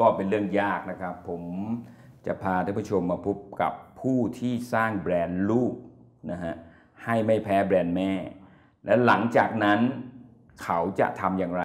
ก็เป็นเรื่องยากนะครับ ผมจะพาท่านผู้ชมมาพบกับผู้ที่สร้างแบรนด์ลูกนะฮะให้ไม่แพ้แบรนด์แม่ และหลังจากนั้นเขาจะทำอย่างไร